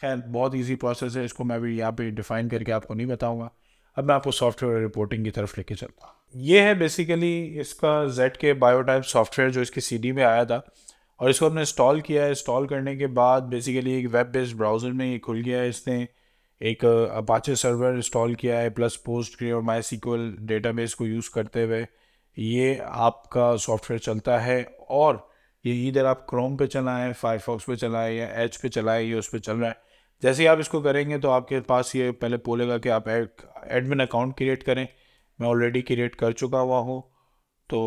खैर बहुत easy process है इसको मैं भी यहाँ पे डिफाइन करके आपको नहीं बताऊँगा अब मैं आपको सॉफ्टवेयर रिपोर्टिंग की तरफ लेके चलता हूँ ये है बेसिकली इसका जेड के बायोटाइप सॉफ्टवेयर जो इसकी सी में आया था और इसको हमने इंस्टॉल किया है इंस्टॉल करने के बाद बेसिकली एक वेब बेस्ड ब्राउज़र में ये खुल गया है इसने एक अपाचे सर्वर इंस्टॉल किया है प्लस पोस्ट ग्रे और माई सिक्वल बेस को यूज़ करते हुए ये आपका सॉफ्टवेयर चलता है और ये इधर आप क्रोम पे चलाएं फायरफॉक्स पे चलाएं या एच पे चलाएं ये उस पर चल रहा है जैसे ही आप इसको करेंगे तो आपके पास ये पहले बोलेगा कि आप एडमिन अकाउंट क्रिएट करें मैं ऑलरेडी क्रिएट कर चुका हुआ हूँ तो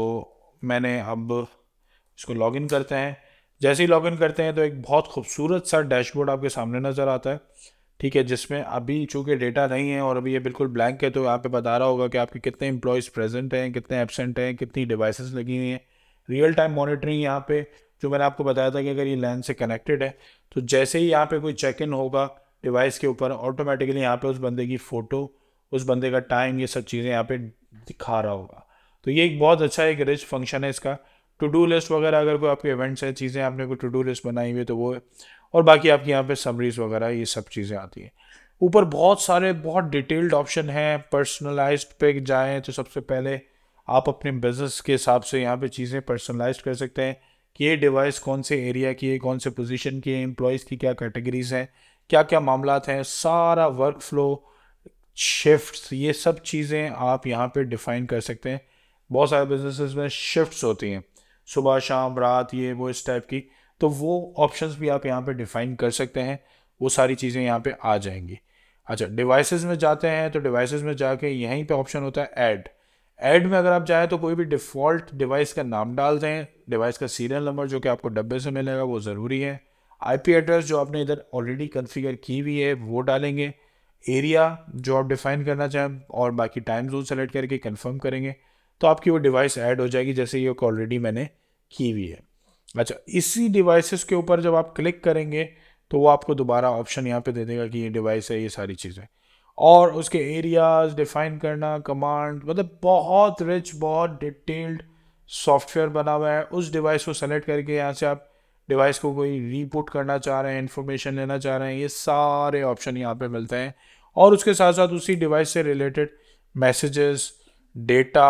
मैंने अब इसको लॉगिन करते हैं जैसे ही लॉगिन करते हैं तो एक बहुत खूबसूरत सा डैशबोर्ड आपके सामने नज़र आता है ठीक है जिसमें अभी चूँकि डेटा नहीं है और अभी ये बिल्कुल ब्लैंक है तो यहाँ पे बता रहा होगा कि आपके कितने एम्प्लॉयज़ प्रेजेंट हैं कितने एबसेंट हैं कितनी डिवाइसेस लगी हुई हैं रियल टाइम मॉनिटरिंग यहाँ पे जो मैंने आपको बताया था कि अगर ये लैन से कनेक्टेड है तो जैसे ही यहाँ पे कोई चेक इन होगा डिवाइस के ऊपर ऑटोमेटिकली यहाँ पे उस बंदे की फ़ोटो उस बंदे का टाइम ये सब चीज़ें यहाँ पे दिखा रहा होगा तो ये एक बहुत अच्छा एक रिच फंक्शन है इसका टू डू लिस्ट वगैरह अगर कोई आपके इवेंट्स हैं चीज़ें आपने कोई टू डू लिस्ट बनाई हुई है तो वो है और बाकी आपके यहाँ पे समरीज वगैरह ये सब चीज़ें आती हैं ऊपर बहुत सारे बहुत डिटेल्ड ऑप्शन हैं पर्सनलाइज पे जाएँ तो सबसे पहले आप अपने बिज़नेस के हिसाब से यहाँ पे चीज़ें पर्सनलाइज कर सकते हैं कि ये डिवाइस कौन से एरिया की है कौन से पोजीशन की है एम्प्लॉयज़ की क्या कैटेगरीज हैं क्या क्या मामला हैं सारा वर्क फ्लो शिफ्ट ये सब चीज़ें आप यहाँ पर डिफाइन कर सकते हैं बहुत सारे बिजनेस में शिफ्ट होती हैं सुबह शाम रात ये वो इस टाइप की तो वो ऑप्शन भी आप यहाँ पर डिफाइन कर सकते हैं वो सारी चीज़ें यहाँ पे आ जाएंगी अच्छा डिवाइसेस में जाते हैं तो डिवाइसेस में जाके यहीं पे ऑप्शन होता है ऐड ऐड में अगर आप चाहें तो कोई भी डिफ़ॉल्ट डिवाइस का नाम डाल दें डिवाइस का सीरियल नंबर जो कि आपको डब्बे से मिलेगा वो ज़रूरी है आईपी एड्रेस जो आपने इधर ऑलरेडी कन्फिगर की हुई है वो डालेंगे एरिया जो आप डिफ़ाइन करना चाहें और बाकी टाइम जोन सेलेक्ट करके कंफर्म करेंगे तो आपकी वो डिवाइस ऐड हो जाएगी जैसे ये ऑलरेडी मैंने की हुई है अच्छा इसी डिवाइसेस के ऊपर जब आप क्लिक करेंगे तो वो आपको दोबारा ऑप्शन यहाँ पे दे देगा कि ये डिवाइस है ये सारी चीज़ें और उसके एरियाज डिफाइन करना कमांड मतलब बहुत रिच बहुत डिटेल्ड सॉफ्टवेयर बना हुआ है उस डिवाइस को सेलेक्ट करके यहाँ से आप डिवाइस को कोई रीपुट करना चाह रहे हैं इन्फॉर्मेशन लेना चाह रहे हैं ये सारे ऑप्शन यहाँ पे मिलते हैं और उसके साथ साथ उसी डिवाइस से रिलेटेड मैसेजेस डेटा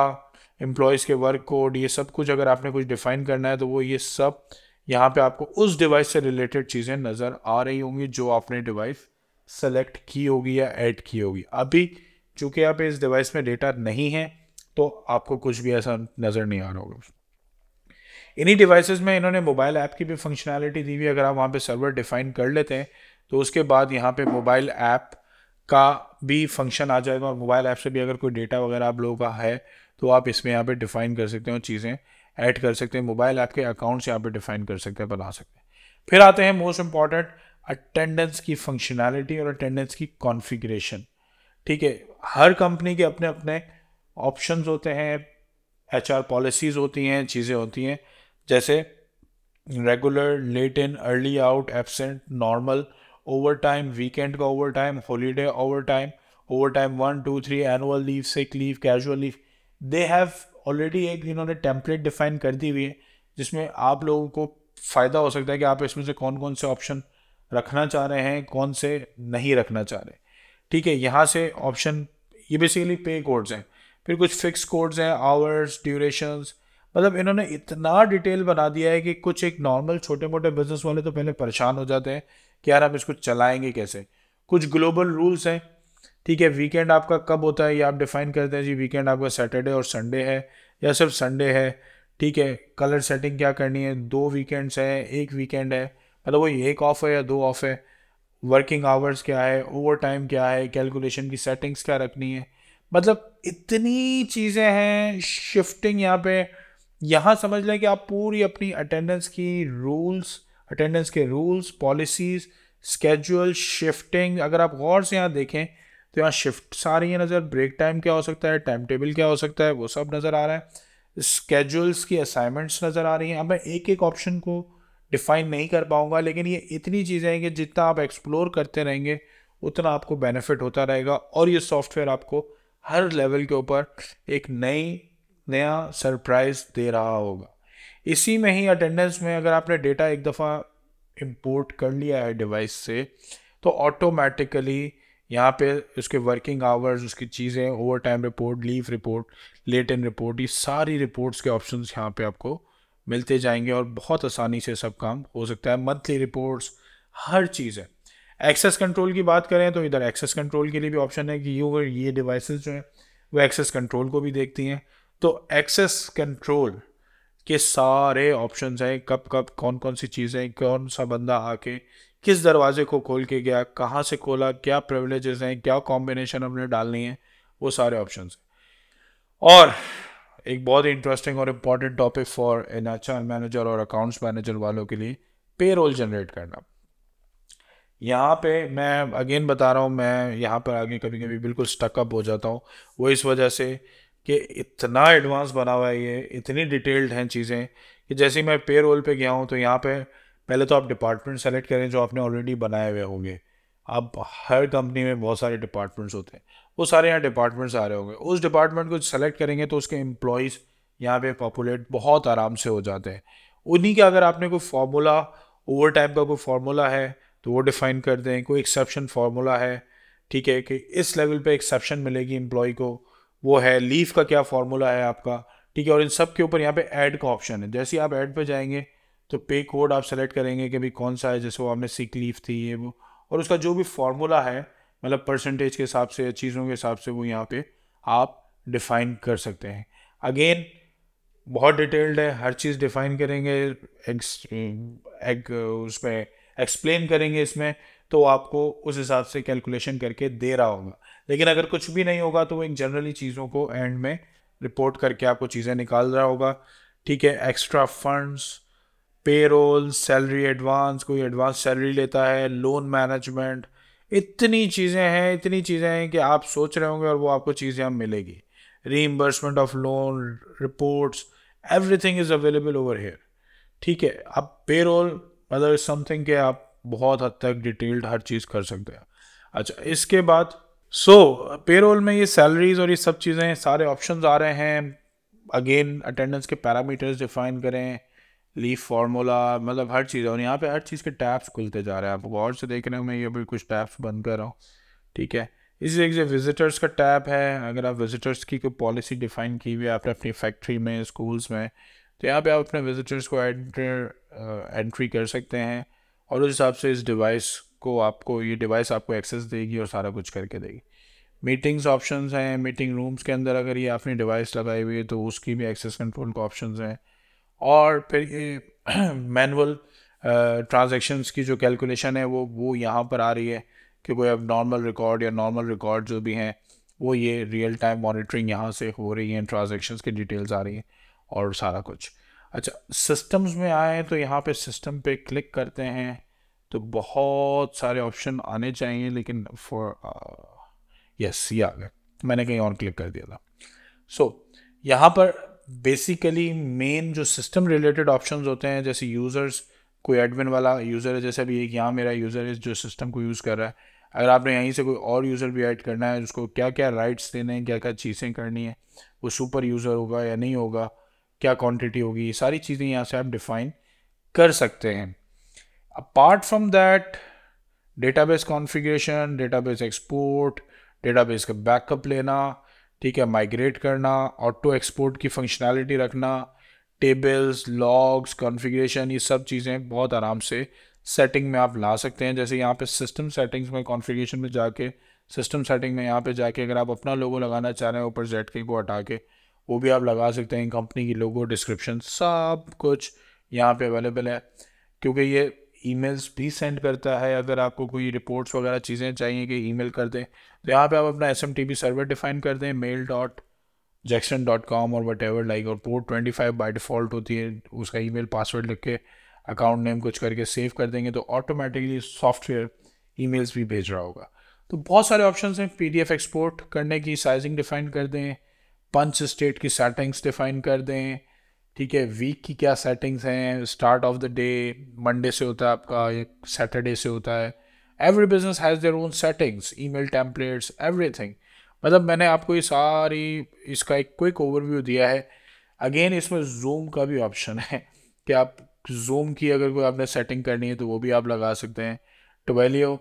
एम्प्लॉयज़ के वर्क कोड ये सब कुछ अगर आपने कुछ डिफाइन करना है तो वो ये सब यहाँ पे आपको उस डिवाइस से रिलेटेड चीज़ें नज़र आ रही होंगी जो आपने डिवाइस सेलेक्ट की होगी या ऐड की होगी अभी चूंकि आप इस डिवाइस में डेटा नहीं है तो आपको कुछ भी ऐसा नज़र नहीं आ रहा होगा इन्हीं डिवाइसेस में इन्होंने मोबाइल ऐप की भी फंक्शनैलिटी दी हुई अगर आप वहाँ पे सर्वर डिफाइन कर लेते हैं तो उसके बाद यहाँ पे मोबाइल ऐप का भी फंक्शन आ जाएगा और मोबाइल ऐप से भी अगर कोई डेटा वगैरह आप लोगों का है तो आप इसमें यहाँ पे डिफाइन कर सकते और चीज़ें ऐड कर सकते हैं मोबाइल ऐप के अकाउंट्स यहाँ पे डिफाइन कर सकते हैं बना सकते हैं फिर आते हैं मोस्ट इंपॉर्टेंट अटेंडेंस की फंक्शनैलिटी और अटेंडेंस की कॉन्फ़िगरेशन ठीक है हर कंपनी के अपने अपने ऑप्शंस होते हैं एच पॉलिसीज़ होती हैं चीज़ें होती हैं जैसे regular late in early out absent normal overtime weekend का overtime holiday overtime overtime one two three annual leave sick leave casual leave they have already एक इन्होंने template define कर दी हुई है जिसमें आप लोगों को फ़ायदा हो सकता है कि आप इसमें से कौन कौन से ऑप्शन रखना चाह रहे हैं कौन से नहीं रखना चाह रहे ठीक है यहाँ से ऑप्शन ये बेसिकली पे कोड्स हैं फिर कुछ फिक्स कोड्स हैं आवर्स ड्यूरेशंस मतलब इन्होंने इतना डिटेल बना दिया है कि कुछ एक नॉर्मल छोटे मोटे बिजनेस वाले तो पहले परेशान हो जाते हैं कि यार आप इसको चलाएंगे कैसे कुछ ग्लोबल रूल्स हैं ठीक है वीकेंड आपका कब होता है ये आप डिफाइन करते हैं जी वीकेंड आपका सैटरडे और संडे है या सिर्फ संडे है ठीक है कलर सेटिंग क्या करनी है दो वीकेंड्स हैं एक वीकेंड है मतलब वो एक ऑफ़ है या दो ऑफ़ है वर्किंग आवर्स क्या है ओवर टाइम क्या है कैलकुलेशन की सेटिंग्स क्या रखनी है मतलब इतनी चीज़ें हैं शिफ्टिंग यहाँ पे यहाँ समझ लें कि आप पूरी अपनी अटेंडेंस की रूल्स अटेंडेंस के रूल्स पॉलिसीज़ स्केड्यूल शिफ्टिंग अगर आप गौर से यहाँ देखें तो यहाँ शिफ्ट सारी है नज़र ब्रेक टाइम क्या हो सकता है टाइम टेबल क्या हो सकता है वो सब नज़र आ रहा है स्केड्यूल्स की असाइनमेंट्स नज़र आ रही हैं अब मैं एक एक ऑप्शन को डिफाइन नहीं कर पाऊँगा लेकिन ये इतनी चीज़ें हैं कि जितना आप एक्सप्लोर करते रहेंगे उतना आपको बेनिफिट होता रहेगा और ये सॉफ्टवेयर आपको हर लेवल के ऊपर एक नई नया सरप्राइज़ दे रहा होगा इसी में ही अटेंडेंस में अगर आपने डेटा एक दफ़ा इंपोर्ट कर लिया है डिवाइस से तो ऑटोमेटिकली यहाँ पे उसके वर्किंग आवर्स उसकी चीज़ें overtime report leave report late in report ये सारी रिपोर्ट्स के ऑप्शंस यहाँ पे आपको मिलते जाएंगे और बहुत आसानी से सब काम हो सकता है मंथली रिपोर्ट्स हर चीज़ है एक्सेस कंट्रोल की बात करें तो इधर एक्सेस कंट्रोल के लिए भी ऑप्शन है कि यू ये डिवाइस जो हैं वो एक्सेस कंट्रोल को भी देखती हैं तो एक्सेस कंट्रोल के सारे ऑप्शंस हैं कब कब कौन कौन सी चीज़ें कौन सा बंदा आके किस दरवाजे को खोल के गया कहाँ से खोला क्या प्रिवलेजेस हैं क्या कॉम्बिनेशन हमने डालनी है वो सारे ऑप्शन हैं और एक बहुत ही इंटरेस्टिंग और important topic for an H manager और अकाउंट्स मैनेजर वालों के लिए पे रोल जनरेट करना यहाँ पे मैं अगेन बता रहा हूँ मैं यहाँ पर आगे कभी कभी बिल्कुल स्टकअप हो जाता हूँ वो इस वजह से कि इतना एडवांस बना हुआ है ये इतनी डिटेल्ड हैं चीज़ें कि जैसे ही मैं पे रोल पर गया हूँ तो यहाँ पर पहले तो आप डिपार्टमेंट सेलेक्ट करें जो आपने ऑलरेडी बनाए हुए होंगे अब हर कंपनी में बहुत सारे डिपार्टमेंट्स होते हैं वो सारे यहाँ डिपार्टमेंट्स आ रहे होंगे उस डिपार्टमेंट को सेलेक्ट करेंगे तो उसके एम्प्लॉयज़ यहाँ पे पॉपुलेट बहुत आराम से हो जाते हैं उन्हीं के अगर आपने कोई फार्मूला ओवर टाइम का कोई फार्मूला है तो वो डिफ़ाइन कर दें कोई एक्सेप्शन फार्मूला है ठीक है कि इस लेवल पे एक्सेप्शन मिलेगी एम्प्लॉय को वो है लीव का क्या फार्मूला है आपका ठीक है और इन सब के ऊपर यहाँ पे ऐड का ऑप्शन है जैसे आप ऐड पर जाएंगे तो पे कोड आप सेलेक्ट करेंगे कि भाई कौन सा है जैसे वो आपने सीख लीव थी ये वो और उसका जो भी फार्मूला है मतलब परसेंटेज के हिसाब से चीज़ों के हिसाब से वो यहाँ पे आप डिफ़ाइन कर सकते हैं अगेन बहुत डिटेल्ड है हर चीज़ डिफ़ाइन करेंगे एक उसमें एक्सप्लेन करेंगे इसमें तो आपको उस हिसाब से कैलकुलेशन करके दे रहा होगा लेकिन अगर कुछ भी नहीं होगा तो वो एक जनरली चीज़ों को एंड में रिपोर्ट करके आपको चीज़ें निकाल रहा होगा ठीक है extra funds payroll salary advance कोई एडवांस सैलरी लेता है लोन मैनेजमेंट इतनी चीज़ें हैं इतनी चीज़ें हैं कि आप सोच रहे होंगे और वो आपको चीज़ें अब मिलेगी reimbursement of loan reports everything is available over here ठीक है आप पेरोल मतलब समथिंग के आप बहुत हद तक डिटेल्ड हर चीज़ कर सकते हैं अच्छा इसके बाद सो so, पेरोल में ये सैलरीज और ये सब चीज़ें सारे ऑप्शन आ रहे हैं अगेन अटेंडेंस के पैरामीटर्स डिफाइन करें लीफ फार्मूला मतलब हर चीज़ और यहाँ पे हर चीज़ के टैप्स खुलते जा रहे हैं आप गौर से देख रहे हो मैं ये भी कुछ टैप्स बंद कर रहा हूँ ठीक है इसी तरीके से विजिटर्स का टैप है अगर आप विजिटर्स की कोई पॉलिसी डिफाइन की हुई है आपने अपनी फैक्ट्री में स्कूल्स में तो यहाँ पे आप अपने विजिटर्स को एंटर एंट्री uh, कर सकते हैं और उस हिसाब से इस डिवाइस को आपको ये डिवाइस आपको एक्सेस देगी और सारा कुछ करके देगी मीटिंग्स ऑप्शंस हैं मीटिंग रूम्स के अंदर अगर ये आपने डिवाइस लगाई हुई है तो उसकी भी एक्सेस कंट्रोल का ऑप्शंस हैं और फिर ये मैनुअल ट्रांजेक्शन्स uh, की जो कैलकुलेशन है वो वो यहाँ पर आ रही है कि कोई अब नॉर्मल रिकॉर्ड या नॉर्मल रिकॉर्ड जो भी हैं वो ये रियल टाइम मॉनिटरिंग यहाँ से हो रही है ट्रांजेक्शन्स की डिटेल्स आ रही हैं और सारा कुछ अच्छा सिस्टम्स में आए तो यहाँ पे सिस्टम पे क्लिक करते हैं तो बहुत सारे ऑप्शन आने चाहिए लेकिन फॉर यस uh, ये आ गए मैंने कहीं और क्लिक कर दिया था सो so, यहाँ पर बेसिकली मेन जो सिस्टम रिलेटेड ऑप्शन होते हैं जैसे यूज़र्स कोई एडमिन वाला यूज़र है जैसे अभी एक यहाँ मेरा यूज़र है जो सिस्टम को यूज़ कर रहा है अगर आपने यहीं से कोई और यूज़र भी ऐड करना है उसको क्या क्या राइट्स देने हैं क्या क्या चीज़ें करनी है वो सुपर यूज़र होगा या नहीं होगा क्या क्वांटिटी होगी ये सारी चीज़ें यहाँ से आप डिफाइन कर सकते हैं apart from that database configuration database export database का बैकअप लेना ठीक है माइग्रेट करना ऑटो एक्सपोर्ट की फंक्शनैलिटी रखना टेबल्स लॉग्स कॉन्फ़िगरेशन ये सब चीज़ें बहुत आराम से सेटिंग में आप ला सकते हैं जैसे यहाँ पे सिस्टम सेटिंग्स में कॉन्फ़िगरेशन में जाके सिस्टम सेटिंग में यहाँ पे जाके अगर आप अपना लोगो लगाना चाह रहे हैं ऊपर जेड के को हटा के वो भी आप लगा सकते हैं कंपनी की लोगो डिस्क्रिप्शन सब कुछ यहाँ पे अवेलेबल है क्योंकि ये ईमेल्स भी सेंड करता है अगर आपको कोई रिपोर्ट्स वगैरह चीज़ें चाहिए कि ईमेल कर दें तो यहाँ पे आप अपना S M T server define कर दें mail dot Jackson dot com और वट एवर लाइक और port twenty five by default होती है उसका ई मेल पासवर्ड लिख के अकाउंट नेम कुछ करके सेव कर देंगे तो ऑटोमेटिकली सॉफ्टवेयर ई मेल्स भी भेज रहा होगा तो बहुत सारे ऑप्शन हैं पी डी एफ एक्सपोर्ट करने की साइजिंग डिफाइन कर दें पंच स्टेट की सेटिंग्स डिफाइन कर दें ठीक है वीक की क्या सेटिंग्स हैं start of the day Monday से होता है आपका एक सैटरडे से होता है every business has their own settings email templates everything मतलब मैंने आपको ये सारी इसका एक क्विक ओवरव्यू दिया है अगेन इसमें जूम का भी ऑप्शन है कि आप जूम की अगर कोई आपने सेटिंग करनी है तो वो भी आप लगा सकते हैं ट्वेलियो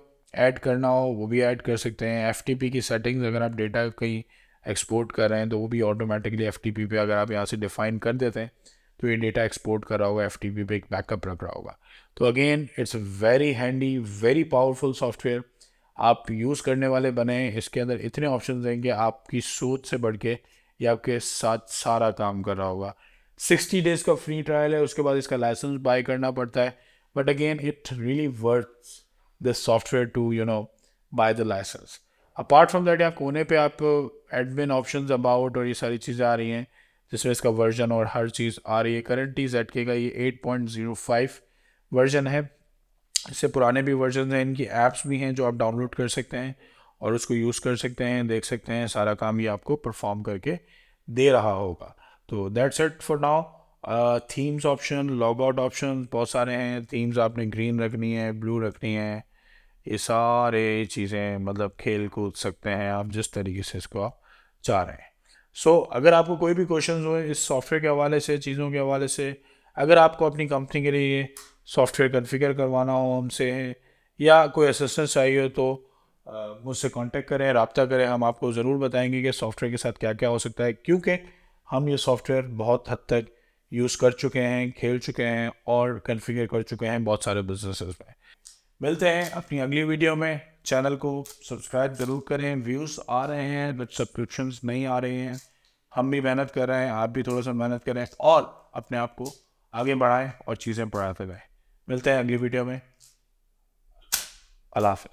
ऐड करना हो वो भी ऐड कर सकते हैं एफ की सेटिंग्स अगर आप डेटा कहीं एक्सपोर्ट कर रहे हैं तो वो भी ऑटोमेटिकली एफ पे अगर आप यहाँ से डिफाइन कर देते हैं तो ये डेटा एक्सपोर्ट कर रहा होगा एफ टी पे एक बैकअप रख रहा होगा तो again it's very handy very powerful software आप यूज़ करने वाले बने इसके अंदर इतने ऑप्शन हैं कि आपकी सोच से बढ़ के ये आपके साथ सारा काम कर रहा होगा सिक्सटी डेज़ का फ्री ट्रायल है उसके बाद इसका लाइसेंस बाय करना पड़ता है but again it really worth this software to you know buy the licence apart from that यहाँ कोने पे आप एडमिन ऑप्शन अबाउट और ये सारी चीज़ें आ रही हैं जिसमें इसका वर्जन और हर चीज़ आ रही है करंटली टी जेड के का ये 8.05 वर्जन है इससे पुराने भी वर्जन हैं इनकी एप्स भी हैं जो आप डाउनलोड कर सकते हैं और उसको यूज़ कर सकते हैं देख सकते हैं सारा काम ये आपको परफॉर्म करके दे रहा होगा तो that's it for now themes option log out option बहुत सारे हैं थीम्स आपने ग्रीन रखनी है ब्लू रखनी है ये सारे चीज़ें मतलब खेल कूद सकते हैं आप जिस तरीके से इसको आप चाह रहे हैं सो so, अगर आपको कोई भी क्वेश्चन हो इस सॉफ्टवेयर के हवाले से चीज़ों के हवाले से अगर आपको अपनी कंपनी के लिए ये सॉफ्टवेयर कन्फिगर करवाना हो हमसे या कोई असिस्टेंस चाहिए तो मुझसे कांटेक्ट करें रबता करें हम आपको ज़रूर बताएंगे कि सॉफ्टवेयर के साथ क्या क्या हो सकता है क्योंकि हम ये सॉफ्टवेयर बहुत हद तक यूज़ कर चुके हैं खेल चुके हैं और कन्फिगर कर चुके हैं बहुत सारे बिजनेसेस में मिलते हैं अपनी अगली वीडियो में चैनल को सब्सक्राइब ज़रूर करें व्यूज़ आ रहे हैं बट सब्सक्रिप्शन नहीं आ रहे हैं हम भी मेहनत कर रहे हैं आप भी थोड़ा सा मेहनत करें और अपने आप को आगे बढ़ाएं और चीज़ें बढ़ाते गए मिलते हैं अगली वीडियो में अल्लाह हाफ